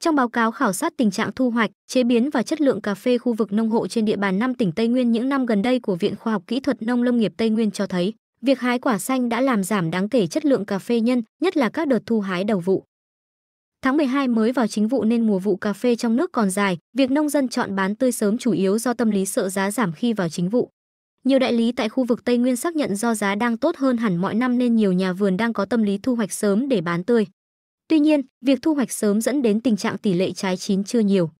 Trong báo cáo khảo sát tình trạng thu hoạch, chế biến và chất lượng cà phê khu vực nông hộ trên địa bàn 5 tỉnh Tây Nguyên những năm gần đây của Viện Khoa học Kỹ thuật Nông Lâm nghiệp Tây Nguyên cho thấy, việc hái quả xanh đã làm giảm đáng kể chất lượng cà phê nhân, nhất là các đợt thu hái đầu vụ. Tháng 12 mới vào chính vụ nên mùa vụ cà phê trong nước còn dài, việc nông dân chọn bán tươi sớm chủ yếu do tâm lý sợ giá giảm khi vào chính vụ. Nhiều đại lý tại khu vực Tây Nguyên xác nhận do giá đang tốt hơn hẳn mọi năm nên nhiều nhà vườn đang có tâm lý thu hoạch sớm để bán tươi. Tuy nhiên, việc thu hoạch sớm dẫn đến tình trạng tỷ lệ trái chín chưa nhiều.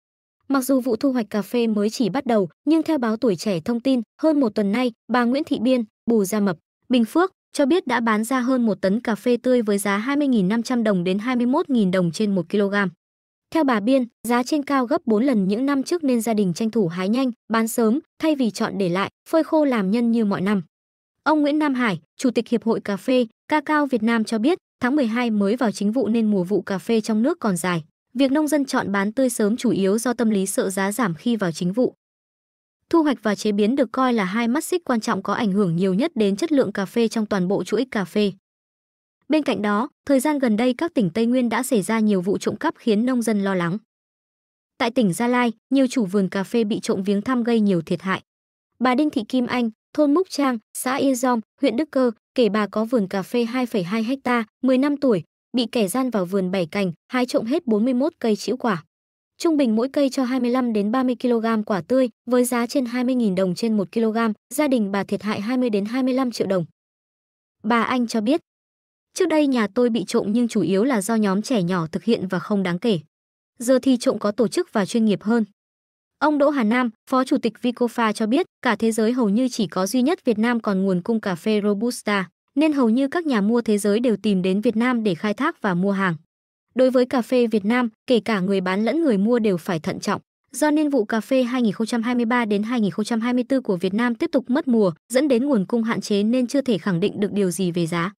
Mặc dù vụ thu hoạch cà phê mới chỉ bắt đầu, nhưng theo báo Tuổi Trẻ thông tin, hơn một tuần nay, bà Nguyễn Thị Biên, Bù Gia Mập, Bình Phước cho biết đã bán ra hơn một tấn cà phê tươi với giá 20.500 đồng đến 21.000 đồng trên 1 kg. Theo bà Biên, giá trên cao gấp 4 lần những năm trước nên gia đình tranh thủ hái nhanh, bán sớm, thay vì chọn để lại, phơi khô làm nhân như mọi năm. Ông Nguyễn Nam Hải, Chủ tịch Hiệp hội Cà phê, Ca cao Việt Nam cho biết, tháng 12 mới vào chính vụ nên mùa vụ cà phê trong nước còn dài. Việc nông dân chọn bán tươi sớm chủ yếu do tâm lý sợ giá giảm khi vào chính vụ. Thu hoạch và chế biến được coi là hai mắt xích quan trọng có ảnh hưởng nhiều nhất đến chất lượng cà phê trong toàn bộ chuỗi cà phê. Bên cạnh đó, thời gian gần đây các tỉnh Tây Nguyên đã xảy ra nhiều vụ trộm cắp khiến nông dân lo lắng. Tại tỉnh Gia Lai, nhiều chủ vườn cà phê bị trộm viếng thăm gây nhiều thiệt hại. Bà Đinh Thị Kim Anh, thôn Múc Trang, xã Yên Dom, huyện Đức Cơ, kể bà có vườn cà phê 2,2 hecta, năm tuổi, bị kẻ gian vào vườn bảy cành, hái trộm hết 41 cây chĩu quả. Trung bình mỗi cây cho 25 đến 30 kg quả tươi, với giá trên 20.000 đồng trên 1 kg, gia đình bà thiệt hại 20 đến 25 triệu đồng. Bà Anh cho biết, Trước đây nhà tôi bị trộm nhưng chủ yếu là do nhóm trẻ nhỏ thực hiện và không đáng kể. Giờ thì trộm có tổ chức và chuyên nghiệp hơn. Ông Đỗ Hà Nam, Phó Chủ tịch Vicofa cho biết, cả thế giới hầu như chỉ có duy nhất Việt Nam còn nguồn cung cà phê Robusta, nên hầu như các nhà mua thế giới đều tìm đến Việt Nam để khai thác và mua hàng. Đối với cà phê Việt Nam, kể cả người bán lẫn người mua đều phải thận trọng. Do niên vụ cà phê 2023 đến 2024 của Việt Nam tiếp tục mất mùa, dẫn đến nguồn cung hạn chế nên chưa thể khẳng định được điều gì về giá.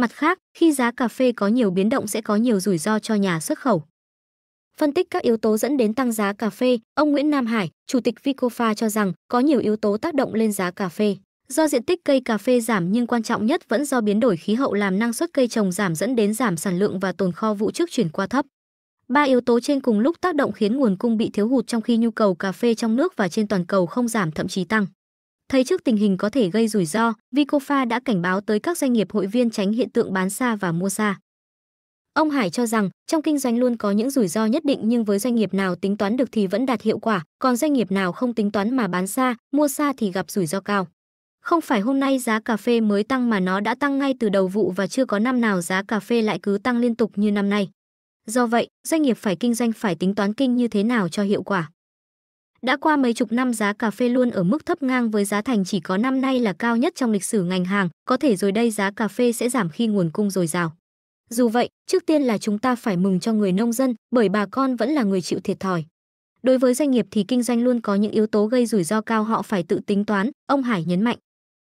Mặt khác, khi giá cà phê có nhiều biến động sẽ có nhiều rủi ro cho nhà xuất khẩu. Phân tích các yếu tố dẫn đến tăng giá cà phê, ông Nguyễn Nam Hải, chủ tịch Vicofa cho rằng có nhiều yếu tố tác động lên giá cà phê. Do diện tích cây cà phê giảm nhưng quan trọng nhất vẫn do biến đổi khí hậu làm năng suất cây trồng giảm dẫn đến giảm sản lượng và tồn kho vụ trước chuyển qua thấp. Ba yếu tố trên cùng lúc tác động khiến nguồn cung bị thiếu hụt trong khi nhu cầu cà phê trong nước và trên toàn cầu không giảm thậm chí tăng. Thấy trước tình hình có thể gây rủi ro, Vicofa đã cảnh báo tới các doanh nghiệp hội viên tránh hiện tượng bán xa và mua xa. Ông Hải cho rằng, trong kinh doanh luôn có những rủi ro nhất định nhưng với doanh nghiệp nào tính toán được thì vẫn đạt hiệu quả, còn doanh nghiệp nào không tính toán mà bán xa, mua xa thì gặp rủi ro cao. Không phải hôm nay giá cà phê mới tăng mà nó đã tăng ngay từ đầu vụ và chưa có năm nào giá cà phê lại cứ tăng liên tục như năm nay. Do vậy, doanh nghiệp phải kinh doanh phải tính toán kinh như thế nào cho hiệu quả. Đã qua mấy chục năm giá cà phê luôn ở mức thấp ngang với giá thành chỉ có năm nay là cao nhất trong lịch sử ngành hàng, có thể rồi đây giá cà phê sẽ giảm khi nguồn cung dồi dào. Dù vậy, trước tiên là chúng ta phải mừng cho người nông dân, bởi bà con vẫn là người chịu thiệt thòi. Đối với doanh nghiệp thì kinh doanh luôn có những yếu tố gây rủi ro cao họ phải tự tính toán, ông Hải nhấn mạnh.